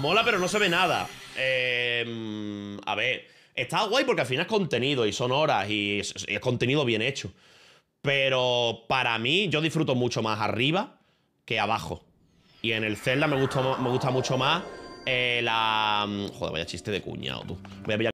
Mola, pero no se ve nada. Em, a ver, está guay porque al final es contenido y son horas y es, contenido bien hecho. Pero para mí, yo disfruto mucho más arriba que abajo. Y en el Zelda me gusta, me gusta mucho más eh, la... Joder, vaya chiste de cuñado, tú. Voy a pillar